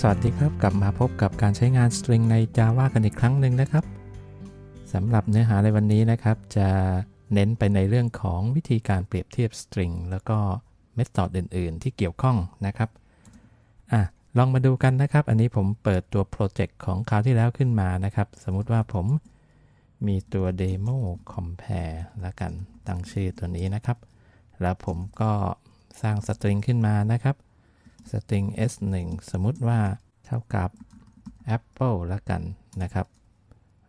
สวัสดีครับกลับมาพบกับการใช้งานสตริงใน Java กันอีกครั้งหนึ่งนะครับ สำหรับเนื้อหาในวันนี้นะครับ จะเน้นไปในเรื่องของวิธีการเปรียบเทียบสตริงแล้วก็เมธอดอื่น ๆ ที่เกี่ยวข้องนะครับอ่ะลองมาดูกันนะครับ อันนี้ผมเปิดตัวโปรเจกต์ของคราวที่แล้วขึ้นมานะครับ สมมุติว่าผมมีตัว demo compare แล้วกันตั้งชื่อตัวนี้นะครับ แล้วผมก็สร้างสตริงขึ้นมานะครับสตริง s1 สมมุติว่าเท่ากับ apple ละกันนะครับ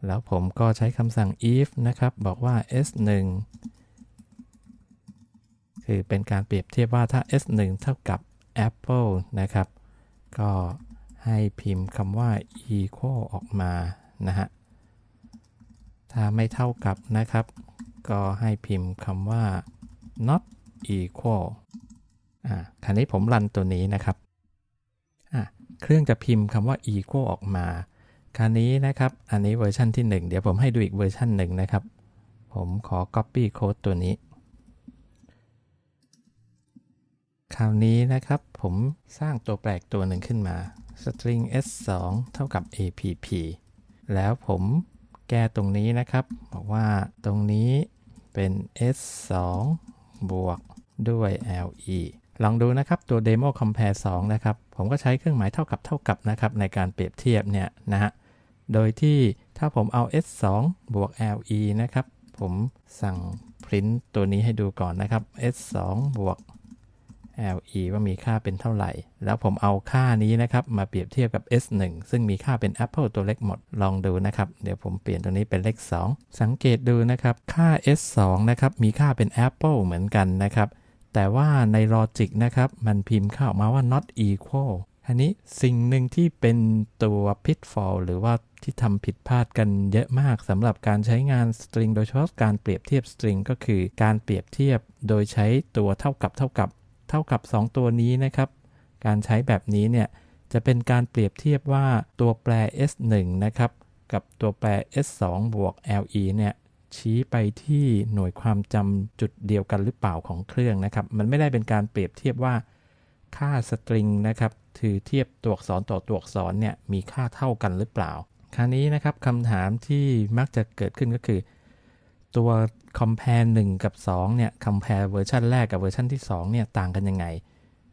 แล้วผมก็ใช้คำสั่ง if นะครับ บอกว่า s1 คือเป็นการเปรียบเทียบว่าถ้า s1 เท่ากับ apple นะครับ ก็ให้พิมพ์คำว่า equal ออกมา นะฮะ ถ้าไม่เท่ากับนะครับ ก็ให้พิมพ์คำว่า not equal อ่าคราวนี้ผมรันตัวนี้นะครับอ่าเครื่องจะพิมพ์คำว่า equal ออกมา คราวนี้นะครับ อันนี้เวอร์ชันที่ 1 เดี๋ยวผมให้ดูอีกเวอร์ชันหนึ่งนะครับ ผมขอ copy code ตัวนี้ คราวนี้นะครับ ผมสร้างตัวแปลกตัวหนึ่งขึ้นมา string s 2เท่ากับ app แล้วผมแก้ตรงนี้นะครับ บอกว่าตรงนี้เป็น s 2บวกด้วย le ลองดูนะครับตัว demo compare 2นะครับผมก็ใช้เครื่องหมายเท่ากับเท่ากับนะครับในการเปรียบเทียบเนี่ยนะฮะโดยที่ถ้าผมเอา s 2บวก le นะครับผมสั่ง print ตัวนี้ให้ดูก่อนนะครับ s 2บวก le ว่ามีค่าเป็นเท่าไหร่ แล้วผมเอาค่านี้นะครับ มาเปรียบเทียบกับ s1 ซึ่งมีค่าเป็น apple ตัวเล็กหมดลองดูนะครับเดี๋ยวผมเปลี่ยนตัวนี้เป็นเลข 2 สังเกตดูนะครับค่า s2 นะครับมีค่าเป็น apple เหมือนกันนะครับแต่ว่าในลอจิกนะครับมันพิมพ์เข้ามาว่า not equal อันนี้สิ่งหนึ่งที่เป็นตัว pitfall หรือว่าที่ทำผิดพลาดกันเยอะมากสำหรับการใช้งานสตริงโดยเฉพาะการเปรียบเทียบสตริงก็คือการเปรียบเทียบโดยใช้ตัวเท่ากับเท่ากับเท่ากับ 2 ตัวนี้นะครับ การใช้แบบนี้เนี่ยจะเป็นการเปรียบเทียบว่าตัวแปร s1 นะครับกับตัวแปร s2 บวก le เนี่ยชี้ไปที่หน่วยความจำจุดเดียวกันหรือเปล่าของเครื่องนะครับ มันไม่ได้เป็นการเปรียบเทียบว่าค่าสตริงนะครับ ถือเทียบตัวอักษรต่อตัวอักษรเนี่ยมีค่าเท่ากันหรือเปล่า คราวนี้นะครับคำถามที่มักจะเกิดขึ้นก็คือ ตัว compare 1 กับ 2 เนี่ย compare เวอร์ชันแรกกับเวอร์ชันที่ 2 เนี่ยต่างกันยังไง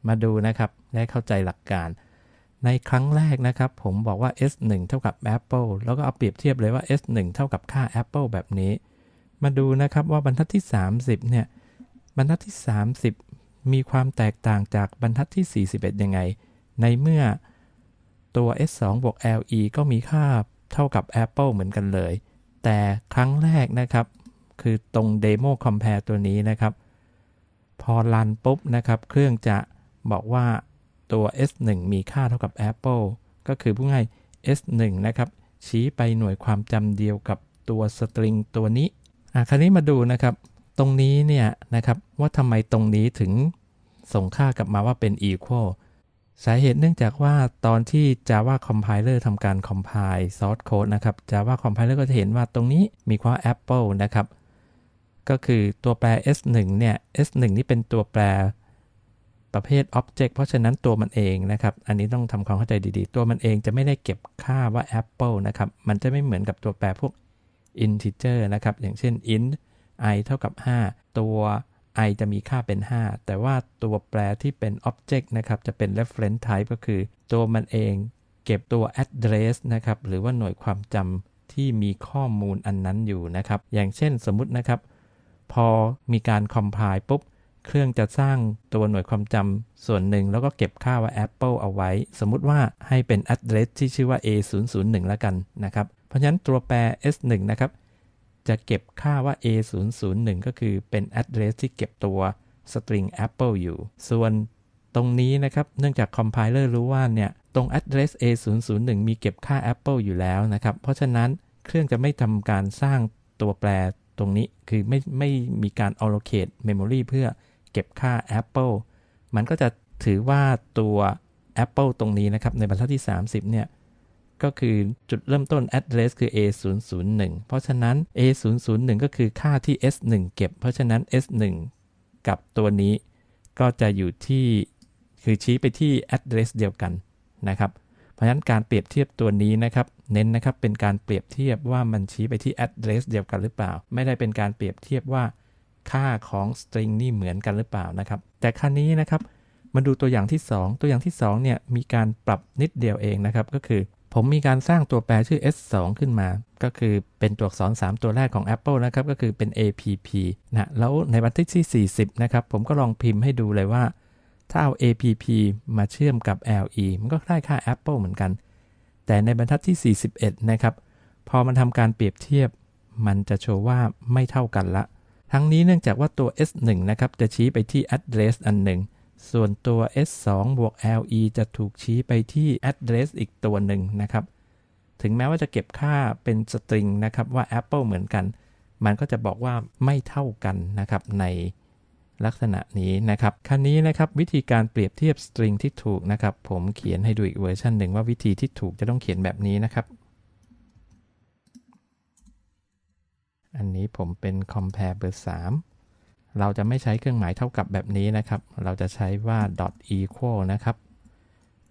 มาดูนะครับได้เข้าใจหลักการในครั้งแรกนะครับผมบอกว่า S1 เท่ากับ Apple แล้วก็เอาเปรียบเทียบเลยว่า S1 เท่ากับค่า Apple แบบนี้ มาดูนะครับว่าบรรทัดที่ 30เนี่ยบรรทัดที่ 30 มีความแตกต่างจากบรรทัดที่ 41ยังไง ในเมื่อตัว S2 บวก LE ก็มีค่าเท่ากับ Apple เหมือนกันเลย แต่ครั้งแรกนะครับคือตรง Demo Compare ตัวนี้นะครับพอรันปุ๊บนะครับเครื่องจะบอกว่าตัว S1 มีค่าเท่ากับ Apple ก็คือผู้ง่าย S1 นะครับ ชี้ไปหน่วยความจำเดียวกับตัวสตริงตัวนี้อ่ะคราวนี้มาดูนะครับ ตรงนี้เนี่ยนะครับ ว่าทำไมตรงนี้ถึงส่งค่ากลับมาว่าเป็น equal สาเหตุเนื่องจากว่าตอนที่ Java Compiler ทำการ compile source code นะครับ Java Compiler ก็จะเห็นว่าตรงนี้มีความ Apple นะครับ ก็คือตัวแปร S1 เนี่ย S1 นี่เป็นตัวแปรประเภท Object เพราะฉะนั้นตัวมันเองนะครับ อันนี้ต้องทำความเข้าใจดีๆ ตัวมันเองจะไม่ได้เก็บค่าว่า Apple นะครับ มันจะไม่เหมือนกับตัวแปรพวก integer นะครับ อย่างเช่น int i เท่ากับ 5 ตัว i จะมีค่าเป็น 5 แต่ว่าตัวแปรที่เป็น object นะครับ จะเป็น reference type ก็คือตัวมันเองเก็บตัว address นะครับ หรือว่าหน่วยความจำที่มีข้อมูลอันนั้นอยู่นะครับอย่างเช่นสมมตินะครับ พอมีการ compile ปุ๊บเครื่องจะสร้างตัวหน่วยความจำส่วนหนึ่งแล้วก็เก็บค่าว่า Apple เอาไว้สมมุติว่าให้เป็น address ที่ชื่อว่า A001 แล้วกันนะครับเพราะฉะนั้นตัวแปร S1 นะครับจะเก็บค่าว่า A001 ก็คือเป็น address ที่เก็บตัว string Apple อยู่ ส่วนตรงนี้นะครับ เนื่องจาก compiler รู้ว่าเนี่ยตรง address A001 มีเก็บค่า Apple อยู่แล้วนะครับเพราะฉะนั้นเครื่องจะไม่ทำการสร้างตัวแปรตรงนี้คือไม่ไม่มีการ allocate memory เพื่อเก็บค่า Apple มันก็จะถือว่าตัว Apple ตรงนี้นะครับในบรรทัดที่ 30เนี่ยก็คือจุดเริ่มต้น address คือ A001 เพราะฉะนั้น A001 ก็คือค่าที่ S1 เก็บ เพราะฉะนั้น S1 กับตัวนี้ ก็จะอยู่ที่คือชี้ไปที่ address เดียวกันนะครับ เพราะฉะนั้นการเปรียบเทียบตัวนี้นะครับเน้นนะครับเป็นการเปรียบเทียบว่ามันชี้ไปที่ address เดียวกันหรือเปล่า ไม่ได้เป็นการเปรียบเทียบว่าค่าของสตริงนี่เหมือนกันหรือเปล่านะครับ แต่ครั้นี้นะครับ มาดูตัวอย่างที่ 2 ตัวอย่างที่2เนี่ยมีการปรับนิดเดียวเองนะครับ ก็คือผมมีการสร้างตัวแปรชื่อ s2 ขึ้นมา ก็คือเป็นตัวอักษร3 ตัวแรกของ Apple นะครับ ก็คือเป็น app นะ แล้วในวันที่ 40 นะครับ ผมก็ลองพิมพ์ให้ดูเลยว่า ถ้าเอา app มาเชื่อมกับ le มันก็ได้ค่า Apple เหมือนกัน แต่ในบรรทัดที่ 41นะครับ พอมันทำการเปรียบเทียบ มันจะโชว์ว่าไม่เท่ากันละทั้งนี้เนื่องจากว่าตัว S1 นะครับจะชี้ไปที่ address อันหนึ่ง ส่วนตัว S2 บวก LE จะถูกชี้ไปที่ address อีกตัวหนึ่งนะครับ ถึงแม้ว่าจะเก็บค่าเป็น string นะครับว่า Apple เหมือนกัน มันก็จะบอกว่าไม่เท่ากันนะครับในลักษณะนี้นะครับคันนี้นะครับวิธีการเปรียบเทียบ string ที่ถูกนะครับ ผมเขียนให้ดูอีกเวอร์ชันหนึ่งว่าวิธีที่ถูกจะต้องเขียนแบบนี้นะครับอันนี้ผมเป็น compare เบอร์3เราจะไม่ใช้เครื่องหมายเท่ากับแบบนี้นะครับ เราจะใช้ว่า dot equal นะครับ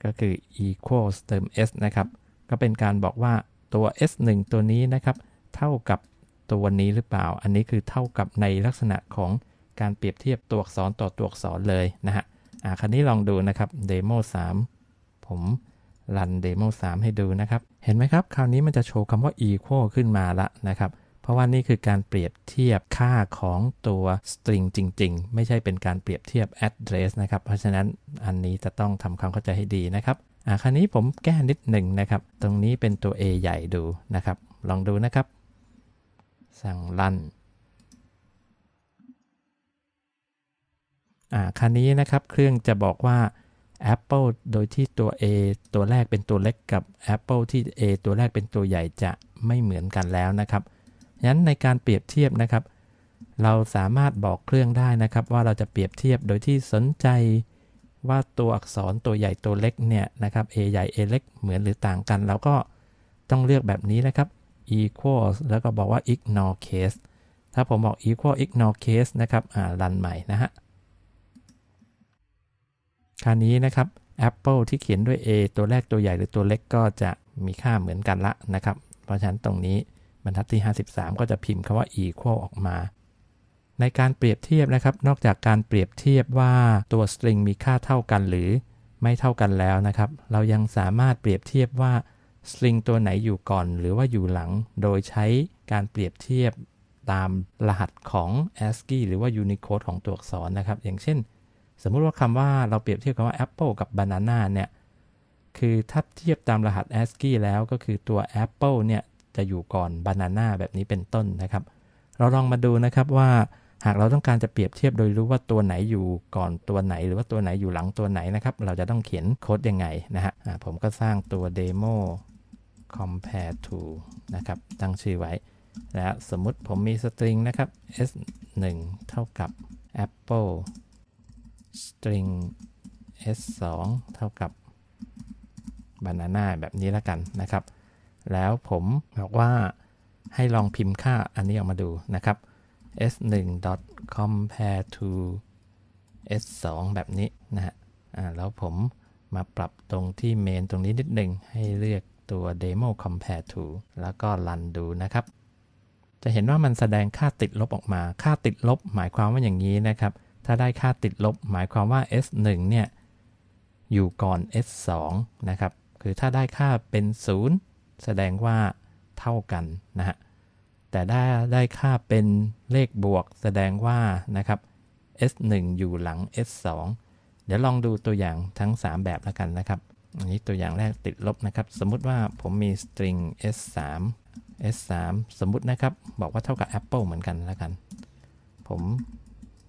ก็คือ equals เติม s นะครับ ก็เป็นการบอกว่าตัว s 1ตัวนี้นะครับ เท่ากับตัวนี้หรือเปล่า อันนี้คือเท่ากับในลักษณะของการเปรียบเทียบตัวอักษรต่อตัวอักษรเลยนะฮะ อ่าคราวนี้ลองดูนะครับ demo 3 ผมรัน demo 3 ให้ดูนะครับ เห็นไหมครับคราวนี้มันจะโชว์คำว่า equal ขึ้นมาละนะครับเพราะว่านี่คือการเปรียบเทียบค่าของตัวสตริงจริงๆ ไม่ใช่เป็นการเปรียบเทียบ address นะครับ เพราะฉะนั้นอันนี้จะต้องทำความเข้าใจให้ดีนะครับอ่าคราวนี้ผมแก้นิดหนึ่งนะครับ ตรงนี้เป็นตัว A ใหญ่ดูนะครับ ลองดูนะครับ สั่งลันอ่าคราวนี้นะครับเครื่องจะบอกว่า Apple โดยที่ตัว A ตัวแรกเป็นตัวเล็กกับ Apple ที่ A ตัวแรกเป็นตัวใหญ่จะไม่เหมือนกันแล้วนะครับนั้นในการเปรียบเทียบนะครับ เราสามารถบอกเครื่องได้นะครับ ว่าเราจะเปรียบเทียบโดยที่สนใจว่าตัวอักษรตัวใหญ่ตัวเล็กเนี่ยนะครับ a ใหญ่ a เล็กเหมือนหรือต่างกัน เราก็ต้องเลือกแบบนี้นะครับ equals แล้วก็บอกว่า ignore case ถ้าผมบอก equal ignore case นะครับอ่ารันใหม่นะฮะคราวนี้นะครับ Apple ที่เขียนด้วย A ตัวแรกตัวใหญ่หรือตัวเล็กก็จะมีค่าเหมือนกันละนะครับเพราะฉะนั้นตรงนี้บรรทัดที่53ก็จะพิมพ์คำว่า equal ออกมา ในการเปรียบเทียบนะครับ นอกจากการเปรียบเทียบว่าตัว string มีค่าเท่ากันหรือไม่เท่ากันแล้วนะครับเรายังสามารถเปรียบเทียบว่า string ตัวไหนอยู่ก่อนหรือว่าอยู่หลัง โดยใช้การเปรียบเทียบตามรหัสของ ASCII หรือว่า Unicode ของตัวอักษรนะครับ อย่างเช่น สมมุติว่าคำว่าเราเปรียบเทียบคำว่า Apple กับ Banana เนี่ยคือถ้าเทียบตามรหัส ASCII แล้วก็คือตัว Apple เนี่ยจะอยู่ก่อนบานาน่าแบบนี้เป็นต้นนะครับ เราลองมาดูนะครับว่าหากเราต้องการจะเปรียบเทียบโดยรู้ว่าตัวไหนอยู่ก่อนตัวไหน หรือว่าตัวไหนอยู่หลังตัวไหนนะครับ เราจะต้องเขียนโค้ดยังไง นะฮะผมก็สร้างตัว demo compare to นะครับ ตั้งชื่อไว้ แล้วสมมุติผมมีสตริงนะครับ s 1เท่ากับ apple string s 2เท่ากับ banana แบบนี้แล้วกันนะครับแล้วผมบอกว่าให้ลองพิมพ์ค่าอันนี้ออกมาดูนะครับ s1 compare to s2 แบบนี้นะฮะแล้วผมมาปรับตรงที่เมนตรงนี้นิดหนึ่งให้เรียกตัว demo compare to แล้วก็รันดูนะครับ จะเห็นว่ามันแสดงค่าติดลบออกมา ค่าติดลบหมายความว่าอย่างนี้นะครับ ถ้าได้ค่าติดลบ หมายความว่า s1 เนี่ย อยู่ก่อน s2 นะครับ คือถ้าได้ค่าเป็น 0แสดงว่าเท่ากันนะฮะ แต่ได้ได้ค่าเป็นเลขบวกแสดงว่านะครับ s1 อยู่หลัง s2 เดี๋ยวลองดูตัวอย่างทั้ง 3 แบบแล้วกันนะครับ อันนี้ตัวอย่างแรกติดลบนะครับ สมมุติว่าผมมีสตริง s3 s3 สมมุตินะครับบอกว่าเท่ากับ apple เหมือนกันแล้วกัน ผม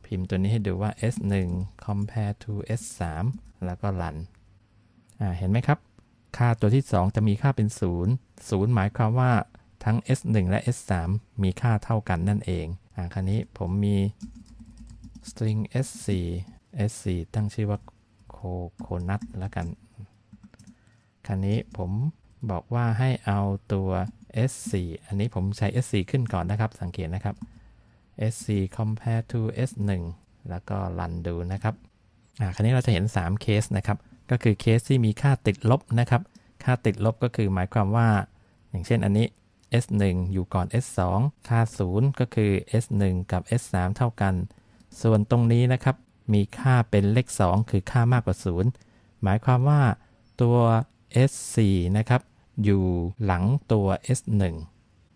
พิมพ์ตัวนี้ให้ดูว่า s1 compare to s3 แล้วก็ run เห็นไหมครับค่าตัวที่ 2 จะมีค่าเป็น 0 0 หมายความว่าทั้ง s1 และ s3 มีค่าเท่ากันนั่นเองอ่าคราวนี้ผมมี string s4 s4 ตั้งชื่อว่าโคโคนัทแล้วกัน คราวนี้ผมบอกว่าให้เอาตัว s4 อันนี้ผมใช้ s4 ขึ้นก่อนนะครับ สังเกตนะครับ s4 compare to s1 แล้วก็รันดูนะครับอ่าคราวนี้เราจะเห็น3เคสนะครับก็คือเคสที่มีค่าติดลบนะครับ ค่าติดลบก็คือหมายความว่าอย่างเช่นอันนี้ s1 อยู่ก่อน s2 ค่า 0 ก็คือ s1 กับ s3 เท่ากัน ส่วนตรงนี้นะครับ มีค่าเป็นเลข 2 คือค่ามากกว่า 0 หมายความว่าตัว s4 นะครับอยู่หลังตัว s1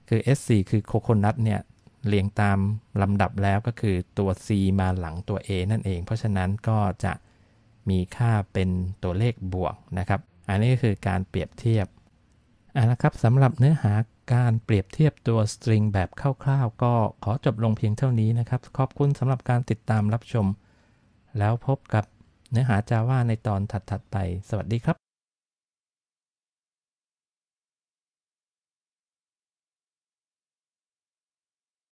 คือ s4 คือโคโคนัทเนี่ยเรียงตามลำดับแล้วก็คือตัว c มาหลังตัว a นั่นเอง เพราะฉะนั้นก็จะมีค่าเป็นตัวเลขบวกนะครับ อันนี้ก็คือการเปรียบเทียบเอาละครับสำหรับเนื้อหาการเปรียบเทียบตัวสตริงแบบคร่าวๆก็ขอจบลงเพียงเท่านี้นะครับ ขอบคุณสำหรับการติดตามรับชม แล้วพบกับเนื้อหา Java ในตอนถัดๆไป สวัสดีครับ